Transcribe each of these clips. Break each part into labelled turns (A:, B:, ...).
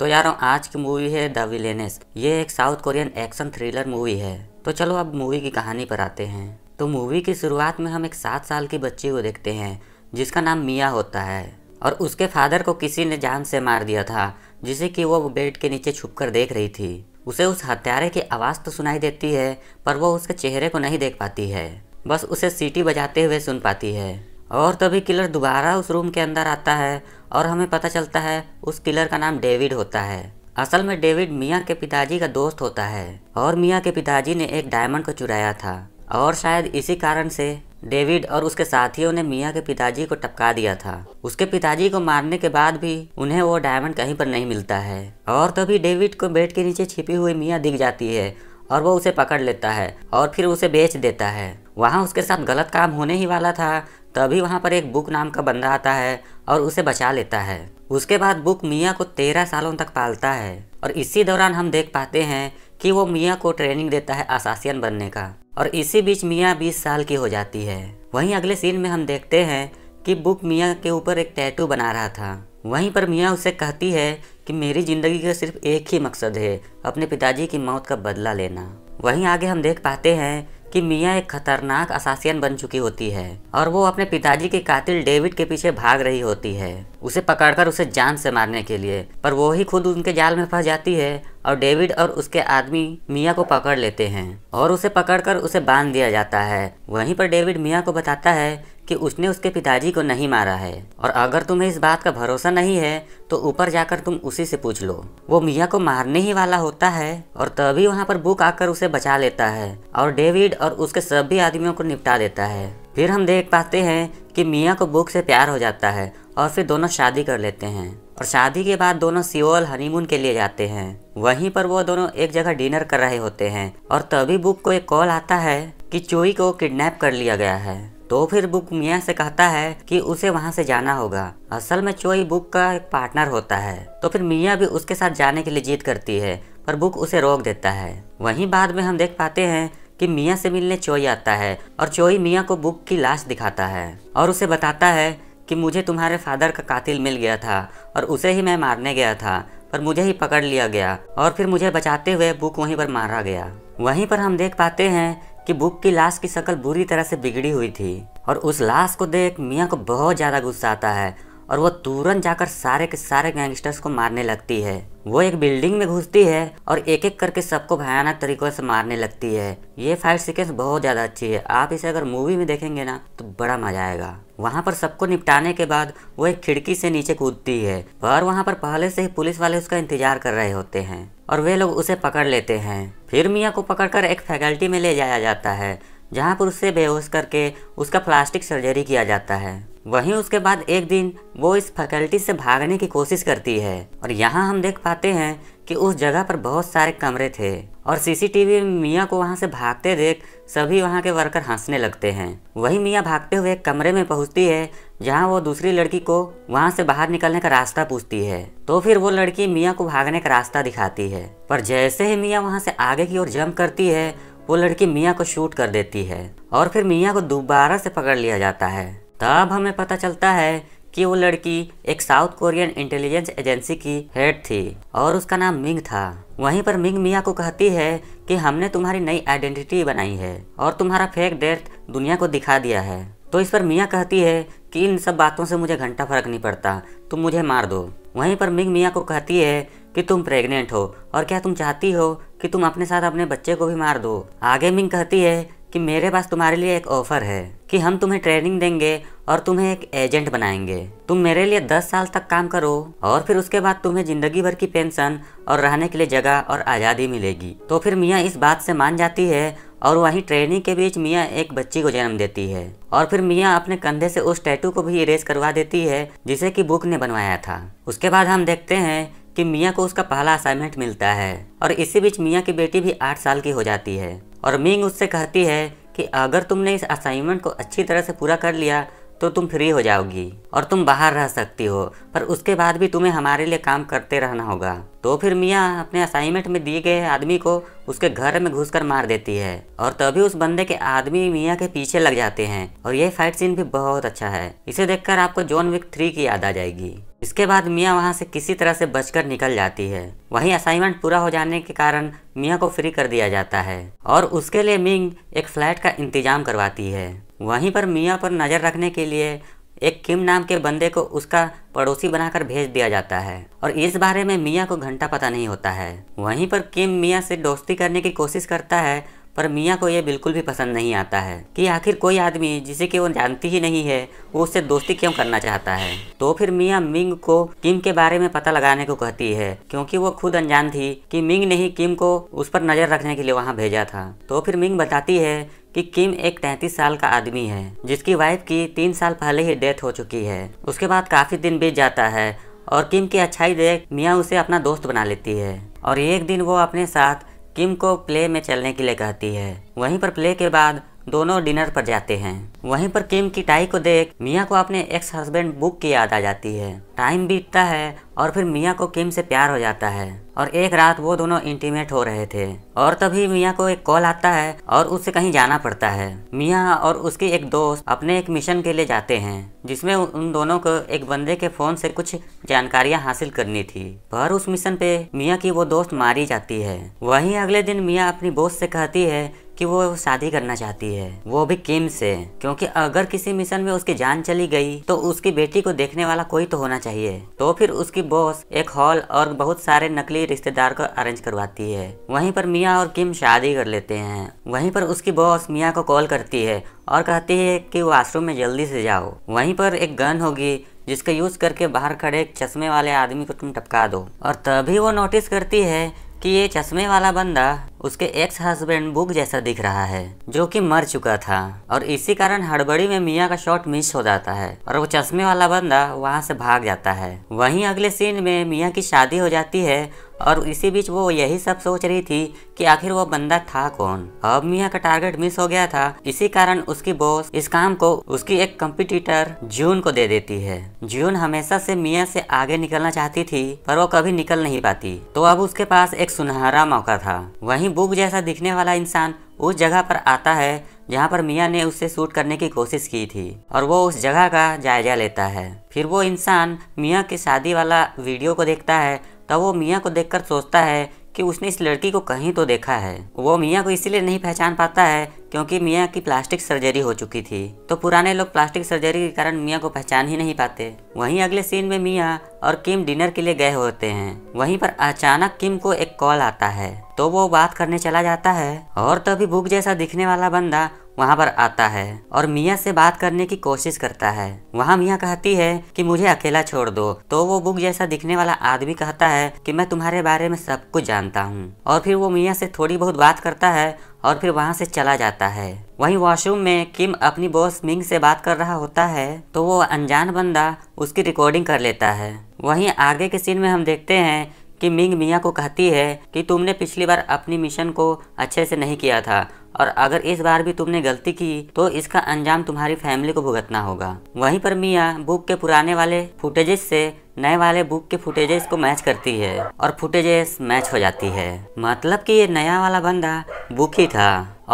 A: तो यार आज की मूवी है द विलेनेस ये एक South Korean action thriller movie है तो चलो अब मूवी की कहानी पर आते हैं तो मूवी की शुरुआत में हम एक सात साल की बच्ची को देखते हैं जिसका नाम मिया होता है और उसके फादर को किसी ने जान से मार दिया था जिसे कि वो बेड के नीचे छुपकर देख रही थी उसे उस हत्यारे की आवाज़ तो सुनाई देती है पर वो उसके चेहरे को नहीं देख पाती है बस उसे सीटी बजाते हुए सुन पाती है और तभी किलर दोबारा उस रूम के अंदर आता है और हमें पता चलता है उस किलर का नाम डेविड होता है असल में डेविड मियाँ के पिताजी का दोस्त होता है और मियाँ के पिताजी ने एक डायमंड को चुराया था और शायद इसी कारण से डेविड और उसके साथियों ने मियाँ के पिताजी को टपका दिया था उसके पिताजी को मारने के बाद भी उन्हें वो डायमंड कहीं पर नहीं मिलता है और तभी डेविड को बेड के नीचे छिपी हुई मियाँ दिख जाती है और वो उसे पकड़ लेता है और फिर उसे बेच देता है वहाँ उसके साथ गलत काम होने ही वाला था तभी वहाँ पर एक बुक नाम का बंदा आता है और उसे बचा लेता है उसके बाद बुक मियाँ को तेरह सालों तक पालता है और इसी दौरान हम देख पाते हैं कि वो मियाँ को ट्रेनिंग देता है असासियन बनने का और इसी बीच मियाँ बीस साल की हो जाती है वहीं अगले सीन में हम देखते हैं कि बुक मियाँ के ऊपर एक टैटू बना रहा था वहीं पर मियाँ उसे कहती है कि मेरी ज़िंदगी का सिर्फ एक ही मकसद है अपने पिताजी की मौत का बदला लेना वहीं आगे हम देख पाते हैं कि मिया एक खतरनाक असासियन बन चुकी होती है और वो अपने पिताजी के कातिल डेविड के पीछे भाग रही होती है उसे पकड़कर उसे जान से मारने के लिए पर वो ही खुद उनके जाल में फंस जाती है और डेविड और उसके आदमी मिया को पकड़ लेते हैं और उसे पकड़कर उसे बांध दिया जाता है वहीं पर डेविड मिया को बताता है कि उसने उसके पिताजी को नहीं मारा है और अगर तुम्हें इस बात का भरोसा नहीं है तो ऊपर जाकर तुम उसी से पूछ लो वो मिया को मारने ही वाला होता है और तभी वहाँ पर बुक आकर उसे बचा लेता है और डेविड और उसके सभी आदमियों को निपटा देता है फिर हम देख पाते हैं कि मियाँ को बुक से प्यार हो जाता है और फिर दोनों शादी कर लेते हैं और शादी के बाद दोनों सियोल हनीमून के लिए जाते हैं वहीं पर वो दोनों एक जगह डिनर कर रहे होते हैं और तभी बुक को एक कॉल आता है कि चोई को किडनैप कर लिया गया है तो फिर बुक मिया से कहता है कि उसे वहाँ से जाना होगा असल में चोई बुक का एक पार्टनर होता है तो फिर मिया भी उसके साथ जाने के लिए जीत करती है पर बुक उसे रोक देता है वहीं बाद में हम देख पाते हैं कि मियाँ से मिलने चोई आता है और चोई मियाँ को बुक की लाश दिखाता है और उसे बताता है कि मुझे तुम्हारे फादर का कातिल मिल गया था और उसे ही मैं मारने गया था पर मुझे ही पकड़ लिया गया और फिर मुझे बचाते हुए बुक वहीं पर मारा गया वहीं पर हम देख पाते हैं कि बुक की लाश की शक्ल बुरी तरह से बिगड़ी हुई थी और उस लाश को देख मियाँ को बहुत ज़्यादा गुस्सा आता है और वो तुरंत जाकर सारे के सारे गैंगस्टर्स को मारने लगती है वो एक बिल्डिंग में घुसती है और एक एक करके सबको भयानक तरीकों से मारने लगती है ये फाइट सीक्वेंस बहुत ज़्यादा अच्छी है आप इसे अगर मूवी में देखेंगे ना तो बड़ा मजा आएगा वहाँ पर सबको निपटाने के बाद वो एक खिड़की से नीचे कूदती है और वहाँ पर पहले से ही पुलिस वाले उसका इंतजार कर रहे होते हैं और वे लोग उसे पकड़ लेते हैं फिर मियाँ को पकड़कर एक फैकल्टी में ले जाया जाता है जहाँ पर उससे बेहोश करके उसका प्लास्टिक सर्जरी किया जाता है वहीं उसके बाद एक दिन वो इस फैकल्टी से भागने की कोशिश करती है और यहाँ हम देख पाते हैं कि उस जगह पर बहुत सारे कमरे थे और सीसीटीवी में मियाँ को वहाँ से भागते देख सभी वहाँ के वर्कर हंसने लगते हैं वही मियाँ भागते हुए एक कमरे में पहुँचती है जहाँ वो दूसरी लड़की को वहाँ से बाहर निकलने का रास्ता पूछती है तो फिर वो लड़की मियाँ को भागने का रास्ता दिखाती है पर जैसे ही मियाँ वहाँ से आगे की ओर जंप करती है वो लड़की मियाँ को शूट कर देती है और फिर मियाँ को दोबारा से पकड़ लिया जाता है तब हमें पता चलता है कि वो लड़की एक साउथ कोरियन इंटेलिजेंस एजेंसी की हेड थी और उसका नाम मिंग था वहीं पर मिंग मिया को कहती है कि हमने तुम्हारी नई आइडेंटिटी बनाई है और तुम्हारा फेक डेथ दुनिया को दिखा दिया है तो इस पर मिया कहती है कि इन सब बातों से मुझे घंटा फर्क नहीं पड़ता तुम मुझे मार दो वहीं पर मिंग मिया को कहती है कि तुम प्रेग्नेंट हो और क्या तुम चाहती हो कि तुम अपने साथ अपने बच्चे को भी मार दो आगे मिंग कहती है कि मेरे पास तुम्हारे लिए एक ऑफ़र है कि हम तुम्हें ट्रेनिंग देंगे और तुम्हें एक एजेंट बनाएंगे तुम मेरे लिए दस साल तक काम करो और फिर उसके बाद तुम्हें ज़िंदगी भर की पेंशन और रहने के लिए जगह और आज़ादी मिलेगी तो फिर मियाँ इस बात से मान जाती है और वहीं ट्रेनिंग के बीच मियाँ एक बच्ची को जन्म देती है और फिर मियाँ अपने कंधे से उस टैटू को भी इरेज करवा देती है जिसे कि बुक ने बनवाया था उसके बाद हम देखते हैं कि मियाँ को उसका पहला असाइनमेंट मिलता है और इसी बीच मियाँ की बेटी भी आठ साल की हो जाती है और मिंग उससे कहती है कि अगर तुमने इस असाइनमेंट को अच्छी तरह से पूरा कर लिया तो तुम फ्री हो जाओगी और तुम बाहर रह सकती हो पर उसके बाद भी तुम्हें हमारे लिए काम करते रहना होगा तो फिर मियाँ अपने असाइनमेंट में दिए गए आदमी को उसके घर में घुसकर मार देती है और तभी उस बंदे के आदमी मियाँ के पीछे लग जाते हैं और यह फाइट सीन भी बहुत अच्छा है इसे देखकर आपको जॉन विक थ्री की याद आ जाएगी इसके बाद मियाँ वहाँ से किसी तरह से बचकर निकल जाती है वहीं असाइनमेंट पूरा हो जाने के कारण मियाँ को फ्री कर दिया जाता है और उसके लिए मिंग एक फ्लैट का इंतजाम करवाती है वहीं पर मियाँ पर नज़र रखने के लिए एक किम नाम के बंदे को उसका पड़ोसी बनाकर भेज दिया जाता है और इस बारे में मियाँ को घंटा पता नहीं होता है वहीं पर किम मियाँ से दोस्ती करने की कोशिश करता है पर मियाँ को ये बिल्कुल भी पसंद नहीं आता है कि आखिर कोई आदमी जिसे कि वो जानती ही नहीं है वो उससे दोस्ती क्यों करना चाहता है तो फिर मियाँ मिंग को किम के बारे में पता लगाने को कहती है क्योंकि वो खुद अनजान थी कि मिंग ने ही किम को उस पर नज़र रखने के लिए वहाँ भेजा था तो फिर मिंग बताती है कि किम एक तैतीस साल का आदमी है जिसकी वाइफ की तीन साल पहले ही डेथ हो चुकी है उसके बाद काफ़ी दिन बीत जाता है और किम की अच्छाई देख मियाँ उसे अपना दोस्त बना लेती है और एक दिन वो अपने साथ किम को प्ले में चलने के लिए कहती है वहीं पर प्ले के बाद दोनों डिनर पर जाते हैं वहीं पर किम की टाई को देख मिया को अपने एक्स हस्बैंड बुक की याद आ जाती है टाइम बीतता है और फिर मिया को किम से प्यार हो जाता है और एक रात वो दोनों इंटीमेट हो रहे थे और तभी मिया को एक कॉल आता है और उसे कहीं जाना पड़ता है मिया और उसकी एक दोस्त अपने एक मिशन के लिए जाते हैं जिसमें उन दोनों को एक बंदे के फोन से कुछ जानकारियां हासिल करनी थी पर उस मिशन पे मिया की वो दोस्त मारी जाती है वहीं अगले दिन मिया अपनी बोस्त से कहती है कि वो शादी करना चाहती है वो भी किम से क्योंकि अगर किसी मिशन में उसकी जान चली गई तो उसकी बेटी को देखने वाला कोई तो होना चाहिए तो फिर उसकी बॉस एक हॉल और बहुत सारे नकली रिश्तेदार को अरेंज करवाती है वहीं पर मियाँ और किम शादी कर लेते हैं वहीं पर उसकी बॉस मियाँ को कॉल करती है और कहती है कि वाशरूम में जल्दी से जाओ वहीं पर एक गन होगी जिसका यूज करके बाहर खड़े एक चश्मे वाले आदमी को तुम टपका दो और तभी वो नोटिस करती है कि ये चश्मे वाला बंदा उसके एक्स हस्बैंड बुक जैसा दिख रहा है जो कि मर चुका था और इसी कारण हड़बड़ी में मियाँ का शॉट मिस हो जाता है और वो चश्मे वाला बंदा वहाँ से भाग जाता है वहीं अगले सीन में मियाँ की शादी हो जाती है और इसी बीच वो यही सब सोच रही थी कि आखिर वो बंदा था कौन अब मियाँ का टारगेट मिस हो गया था इसी कारण उसकी बॉस इस काम को उसकी एक कम्पिटिटर जून को दे देती है जून हमेशा से मियाँ से आगे निकलना चाहती थी पर वो कभी निकल नहीं पाती तो अब उसके पास एक सुनहरा मौका था वही वहीं बुक जैसा दिखने वाला इंसान उस जगह पर आता है जहाँ पर मियाँ ने उससे शूट करने की कोशिश की थी और वो उस जगह का जायजा लेता है फिर वो इंसान मियाँ की शादी वाला वीडियो को देखता है तब तो वो मियाँ को देखकर सोचता है कि उसने इस लड़की को कहीं तो देखा है वो मियाँ को इसीलिए नहीं पहचान पाता है क्योंकि मियाँ की प्लास्टिक सर्जरी हो चुकी थी तो पुराने लोग प्लास्टिक सर्जरी के कारण मियाँ को पहचान ही नहीं पाते वहीं अगले सीन में मियाँ और किम डिनर के लिए गए होते हैं वहीं पर अचानक किम को एक कॉल आता है तो वो बात करने चला जाता है और तभी भूख जैसा दिखने वाला बंदा वहाँ पर आता है और मिया से बात करने की कोशिश करता है वहाँ मिया कहती है कि मुझे अकेला छोड़ दो तो वो बुक जैसा दिखने वाला आदमी कहता है कि मैं तुम्हारे बारे में सब कुछ जानता हूँ और फिर वो मिया से थोड़ी बहुत बात करता है और फिर वहाँ से चला जाता है वहीं वॉशरूम में किम अपनी बॉस मिंग से बात कर रहा होता है तो वो अनजान बंदा उसकी रिकॉर्डिंग कर लेता है वहीं आगे के सीन में हम देखते हैं कि मिंग मियाँ को कहती है कि तुमने पिछली बार अपनी मिशन को अच्छे से नहीं किया था और अगर इस बार भी तुमने गलती की तो इसका अंजाम तुम्हारी फैमिली को भुगतना होगा वहीं पर मिया बुक के पुराने वाले फुटेजेस से नए वाले बुक के फुटेजेस को मैच करती है और फुटेजेस मैच हो जाती है मतलब कि ये नया वाला बंदा बुक ही था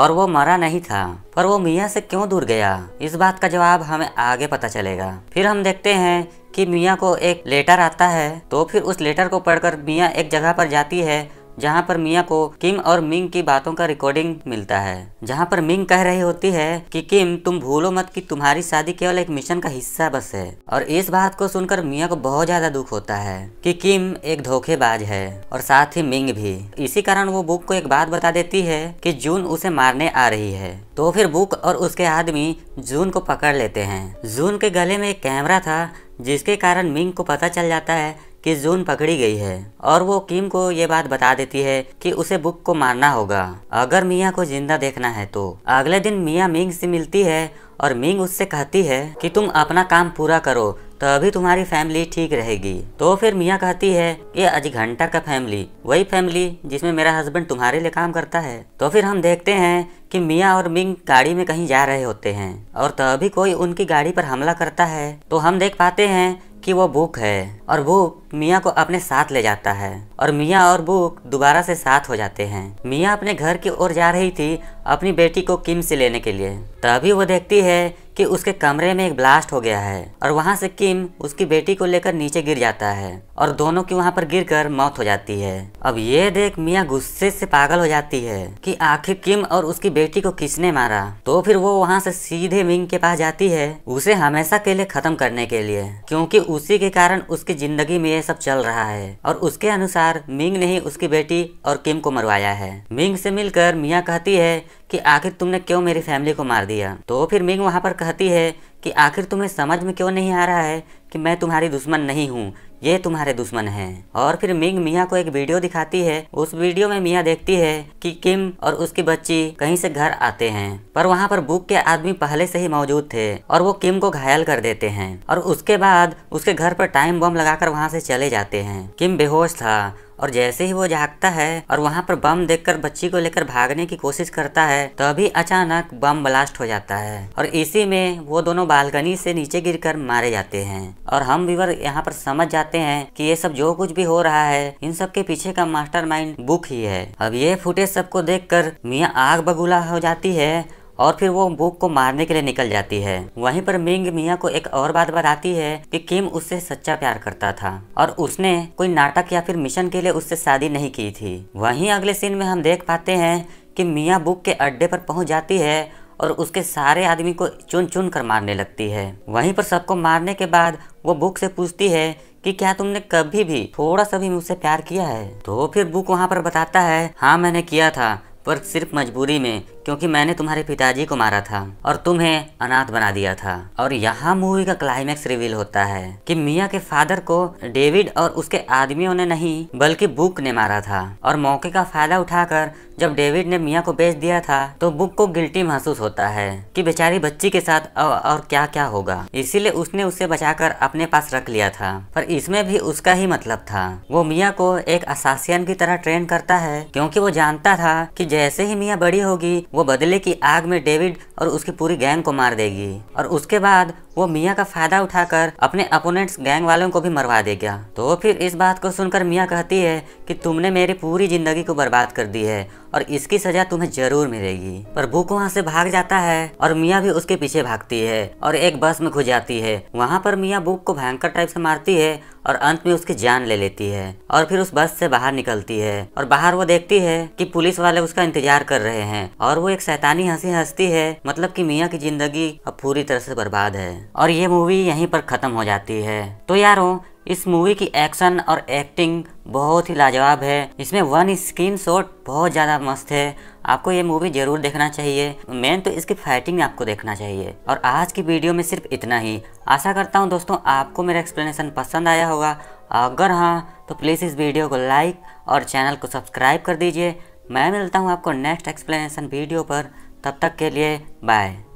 A: और वो मरा नहीं था पर वो मिया से क्यों दूर गया इस बात का जवाब हमें आगे पता चलेगा फिर हम देखते हैं कि मिया को एक लेटर आता है तो फिर उस लेटर को पढ़कर मियाँ एक जगह पर जाती है जहाँ पर मिया को किम और मिंग की बातों का रिकॉर्डिंग मिलता है जहाँ पर मिंग कह रही होती है कि किम तुम भूलो मत कि तुम्हारी शादी केवल एक मिशन का हिस्सा बस है और इस बात को सुनकर मिया को बहुत ज्यादा दुख होता है कि किम एक धोखेबाज है और साथ ही मिंग भी इसी कारण वो बुक को एक बात बता देती है कि जून उसे मारने आ रही है तो फिर बुक और उसके आदमी जून को पकड़ लेते हैं जून के गले में एक कैमरा था जिसके कारण मिंग को पता चल जाता है कि जून पकड़ी गई है और वो किम को ये बात बता देती है कि उसे बुक को मारना होगा अगर मिया को जिंदा देखना है तो अगले दिन मिया मिंग से मिलती है और मिंग उससे कहती है कि तुम अपना काम पूरा करो तभी तो तुम्हारी फैमिली ठीक रहेगी तो फिर मियाँ कहती है ये अजघंटा का फैमिली वही फैमिली जिसमें मेरा हस्बैंड तुम्हारे लिए काम करता है तो फिर हम देखते हैं कि मियाँ और मिंग गाड़ी में कहीं जा रहे होते हैं और तभी कोई उनकी गाड़ी पर हमला करता है तो हम देख पाते हैं कि वो बुक है और बुक मियाँ को अपने साथ ले जाता है और मियाँ और बुक दोबारा से साथ हो जाते हैं मियाँ अपने घर की ओर जा रही थी अपनी बेटी को किम से लेने के लिए तभी वो देखती है कि उसके कमरे में एक ब्लास्ट हो गया है और वहाँ से किम उसकी बेटी को लेकर नीचे गिर जाता है और दोनों की वहाँ पर गिरकर मौत हो जाती है अब ये देख मिया गुस्से से पागल हो जाती है कि आखिर किम और उसकी बेटी को किसने मारा तो फिर वो वहाँ से सीधे मिंग के पास जाती है उसे हमेशा के लिए खत्म करने के लिए क्योंकि उसी के कारण उसकी जिंदगी में ये सब चल रहा है और उसके अनुसार मिंग ने ही उसकी बेटी और किम को मरवाया है मिंग से मिलकर मिया कहती है कि आखिर तुमने क्यों मेरी फैमिली को मार दिया तो फिर मिंग वहाँ पर कहती है कि आखिर तुम्हें समझ में क्यों नहीं आ रहा है कि मैं तुम्हारी दुश्मन नहीं हूँ ये तुम्हारे दुश्मन हैं और फिर मिंग मियाँ को एक वीडियो दिखाती है उस वीडियो में मियाँ देखती है कि किम और उसकी बच्ची कहीं से घर आते हैं पर वहाँ पर बुक के आदमी पहले से ही मौजूद थे और वो किम को घायल कर देते हैं और उसके बाद उसके घर पर टाइम बम लगाकर वहाँ से चले जाते हैं किम बेहोश था और जैसे ही वो जागता है और वहाँ पर बम देखकर बच्ची को लेकर भागने की कोशिश करता है तभी अचानक बम ब्लास्ट हो जाता है और इसी में वो दोनों बालकनी से नीचे गिरकर मारे जाते हैं और हम व्यूवर यहाँ पर समझ जाते हैं कि ये सब जो कुछ भी हो रहा है इन सब के पीछे का मास्टरमाइंड बुक ही है अब ये फुटेज सबको देखकर मियाँ आग बगुला हो जाती है और फिर वो बुक को मारने के लिए निकल जाती है वहीं पर मिंग मिया को एक और बात बताती है कि किम उससे सच्चा प्यार करता था और उसने कोई नाटक या फिर मिशन के लिए उससे शादी नहीं की थी वहीं अगले सीन में हम देख पाते हैं कि मिया बुक के अड्डे पर पहुंच जाती है और उसके सारे आदमी को चुन चुन कर मारने लगती है वहीं पर सबको मारने के बाद वो बुक से पूछती है कि क्या तुमने कभी भी थोड़ा सा भी मुझसे प्यार किया है तो फिर बुक वहाँ पर बताता है हाँ मैंने किया था पर सिर्फ मजबूरी में क्योंकि मैंने तुम्हारे पिताजी को मारा था और तुम्हें अनाथ बना दिया था और यहाँ मूवी का क्लाइमैक्स रिवील होता है कि मिया के फादर को डेविड और उसके आदमियों ने नहीं बल्कि बुक ने मारा था और मौके का फायदा उठाकर जब डेविड ने मिया को बेच दिया था तो बुक को गिल्टी महसूस होता है कि बेचारी बच्ची के साथ और, और क्या क्या होगा इसीलिए उसने उसे बचाकर अपने पास रख लिया था पर इसमें भी उसका ही मतलब था वो मिया को एक असासियन की तरह ट्रेन करता है क्योंकि वो जानता था कि जैसे ही मिया बड़ी होगी वो बदले की आग में डेविड और उसकी पूरी गैंग को मार देगी और उसके बाद वो मियाँ का फायदा उठाकर अपने अपोनेंट्स गैंग वालों को भी मरवा देगा तो फिर इस बात को सुनकर मियाँ कहती है कि तुमने मेरी पूरी जिंदगी को बर्बाद कर दी है और इसकी सजा तुम्हें जरूर मिलेगी पर बुक वहाँ से भाग जाता है और मियाँ भी उसके पीछे भागती है और एक बस में घुस जाती है वहाँ पर मियाँ बुक को भयंकर टाइप से मारती है और अंत में उसकी जान ले लेती है और फिर उस बस से बाहर निकलती है और बाहर वो देखती है कि पुलिस वाले उसका इंतजार कर रहे हैं और वो एक सैतानी हंसी हंसती है मतलब कि मियाँ की जिंदगी अब पूरी तरह से बर्बाद है और ये मूवी यहीं पर ख़त्म हो जाती है तो यारों इस मूवी की एक्शन और एक्टिंग बहुत ही लाजवाब है इसमें वन स्क्रीन शॉट बहुत ज़्यादा मस्त है आपको ये मूवी ज़रूर देखना चाहिए मेन तो इसकी फाइटिंग आपको देखना चाहिए और आज की वीडियो में सिर्फ इतना ही आशा करता हूँ दोस्तों आपको मेरा एक्सप्लेनेशन पसंद आया होगा अगर हाँ तो प्लीज़ इस वीडियो को लाइक और चैनल को सब्सक्राइब कर दीजिए मैं मिलता हूँ आपको नेक्स्ट एक्सप्लेनेशन वीडियो पर तब तक के लिए बाय